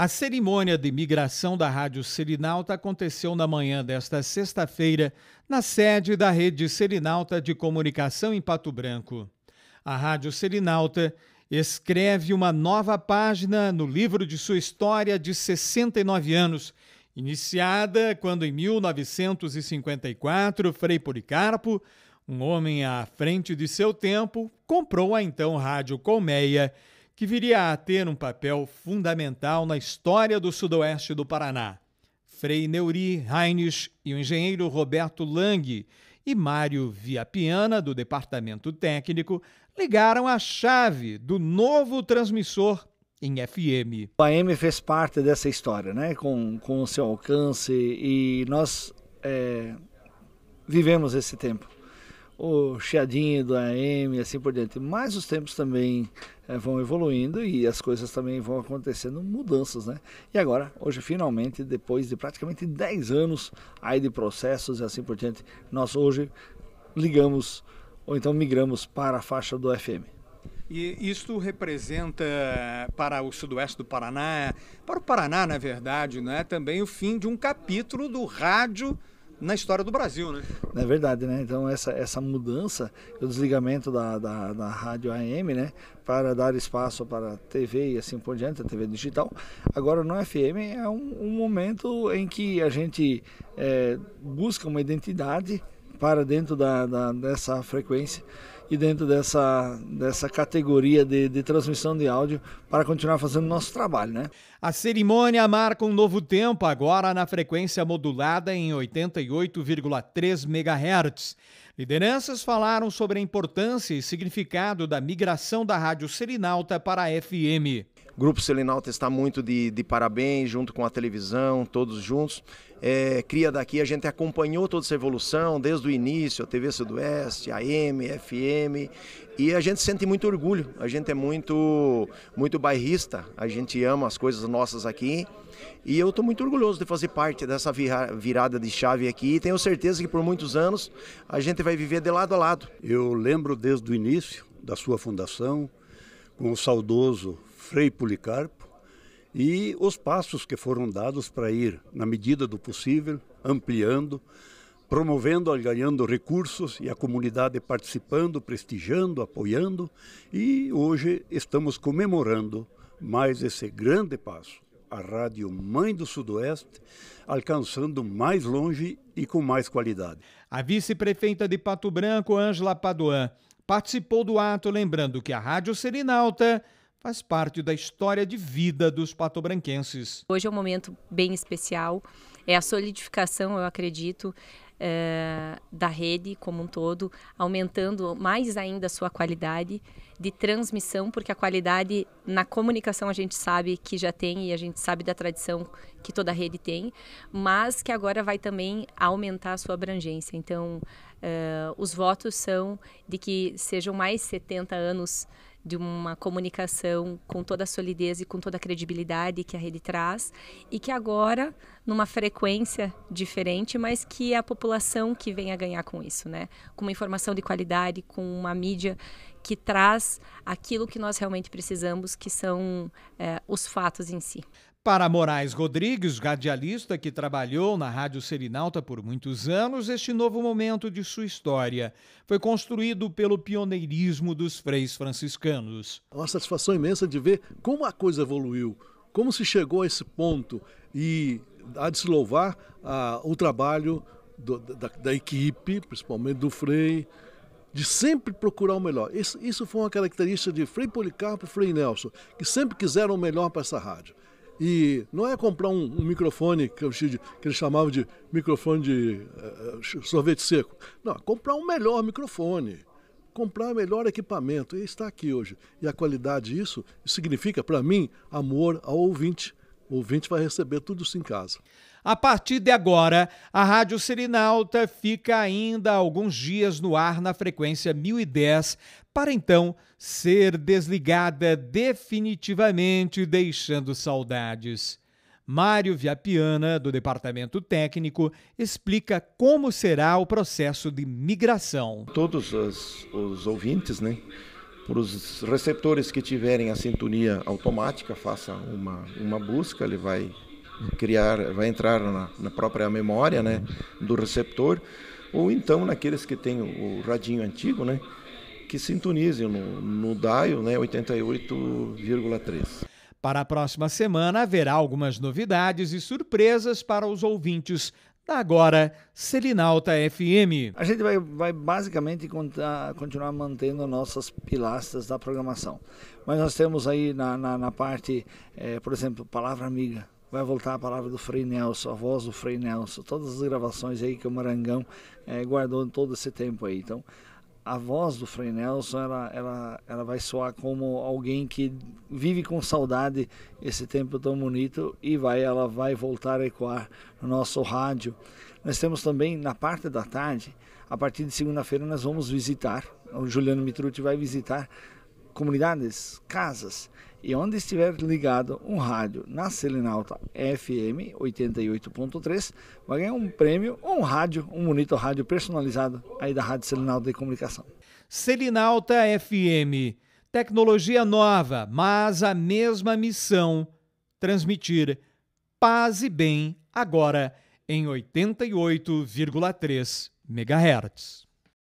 A cerimônia de migração da Rádio Serinalta aconteceu na manhã desta sexta-feira, na sede da Rede Serinalta de Comunicação em Pato Branco. A Rádio Serinalta escreve uma nova página no livro de sua história de 69 anos, iniciada quando em 1954 Frei Policarpo, um homem à frente de seu tempo, comprou a então Rádio Colmeia que viria a ter um papel fundamental na história do sudoeste do Paraná. Frei Neuri Heinrich e o engenheiro Roberto Lang e Mário Viapiana, do departamento técnico, ligaram a chave do novo transmissor em FM. A AM fez parte dessa história, né? com, com o seu alcance, e nós é, vivemos esse tempo. O chiadinho do AM e assim por diante. Mas os tempos também é, vão evoluindo e as coisas também vão acontecendo mudanças, né? E agora, hoje finalmente, depois de praticamente 10 anos aí de processos e assim por diante, nós hoje ligamos ou então migramos para a faixa do FM. E isto representa eh, para o sudoeste do Paraná, para o Paraná, na verdade, né, também o fim de um capítulo do rádio na história do Brasil, né? É verdade, né? Então essa, essa mudança, o desligamento da, da, da rádio AM, né? Para dar espaço para TV e assim por diante, a TV digital. Agora no FM é um, um momento em que a gente é, busca uma identidade para dentro da, da, dessa frequência e dentro dessa, dessa categoria de, de transmissão de áudio para continuar fazendo nosso trabalho, né? A cerimônia marca um novo tempo agora na frequência modulada em 88,3 MHz. Lideranças falaram sobre a importância e significado da migração da rádio Serinalta para a FM. Grupo Selinalta está muito de, de parabéns, junto com a televisão, todos juntos. É, Cria daqui, a gente acompanhou toda essa evolução desde o início, a TV Sudoeste, a M, FM, e a gente sente muito orgulho, a gente é muito, muito bairrista, a gente ama as coisas nossas aqui, e eu estou muito orgulhoso de fazer parte dessa virada de chave aqui, e tenho certeza que por muitos anos a gente vai viver de lado a lado. Eu lembro desde o início da sua fundação, com o saudoso Frei Policarpo e os passos que foram dados para ir, na medida do possível, ampliando, promovendo, ganhando recursos e a comunidade participando, prestigiando, apoiando. E hoje estamos comemorando mais esse grande passo. A Rádio Mãe do Sudoeste, alcançando mais longe e com mais qualidade. A vice-prefeita de Pato Branco, Ângela Paduan, participou do ato lembrando que a Rádio Serinalta faz parte da história de vida dos patobranquenses. Hoje é um momento bem especial, é a solidificação, eu acredito, é, da rede como um todo, aumentando mais ainda a sua qualidade de transmissão, porque a qualidade na comunicação a gente sabe que já tem e a gente sabe da tradição que toda rede tem, mas que agora vai também aumentar a sua abrangência. Então, é, os votos são de que sejam mais 70 anos de uma comunicação com toda a solidez e com toda a credibilidade que a rede traz e que agora numa frequência diferente, mas que é a população que vem a ganhar com isso, né? Com uma informação de qualidade, com uma mídia que traz aquilo que nós realmente precisamos, que são é, os fatos em si. Para Moraes Rodrigues, radialista que trabalhou na Rádio Serinalta por muitos anos, este novo momento de sua história foi construído pelo pioneirismo dos freis franciscanos. É uma satisfação imensa de ver como a coisa evoluiu, como se chegou a esse ponto e há de se louvar ah, o trabalho do, da, da, equipe, principalmente do Frei, de sempre procurar o melhor. Isso, isso foi uma característica de Frei Policarpo e Frei Nelson, que sempre quiseram o melhor para essa rádio. E não é comprar um, um microfone que, eu, que eles chamavam de microfone de uh, sorvete seco. Não, comprar um melhor microfone, comprar o melhor equipamento. E está aqui hoje. E a qualidade disso significa, para mim, amor ao ouvinte. O ouvinte vai receber tudo isso em casa. A partir de agora, a Rádio Serinalta fica ainda alguns dias no ar na frequência 1010, para então ser desligada definitivamente, deixando saudades. Mário Viapiana, do Departamento Técnico, explica como será o processo de migração. Todos os, os ouvintes, né? Para os receptores que tiverem a sintonia automática, faça uma, uma busca, ele vai criar, vai entrar na, na própria memória né, do receptor, ou então naqueles que têm o radinho antigo, né, que sintonizem no, no dial né, 88,3. Para a próxima semana haverá algumas novidades e surpresas para os ouvintes Agora, Selinalta FM. A gente vai, vai basicamente continuar mantendo nossas pilastras da programação. Mas nós temos aí na, na, na parte, é, por exemplo, Palavra Amiga. Vai voltar a palavra do Frei Nelson, a voz do Frei Nelson, todas as gravações aí que o Marangão é, guardou em todo esse tempo aí. Então, a voz do Frei Nelson ela, ela, ela vai soar como alguém que vive com saudade esse tempo tão bonito e vai ela vai voltar a ecoar no nosso rádio. Nós temos também na parte da tarde, a partir de segunda-feira nós vamos visitar, o Juliano Mitrute vai visitar comunidades, casas e onde estiver ligado um rádio na Selenalta FM 88.3 vai ganhar um prêmio ou um rádio, um monitor rádio personalizado aí da Rádio Selenalta de Comunicação. Selinalta FM, tecnologia nova, mas a mesma missão, transmitir paz e bem agora em 88,3 MHz.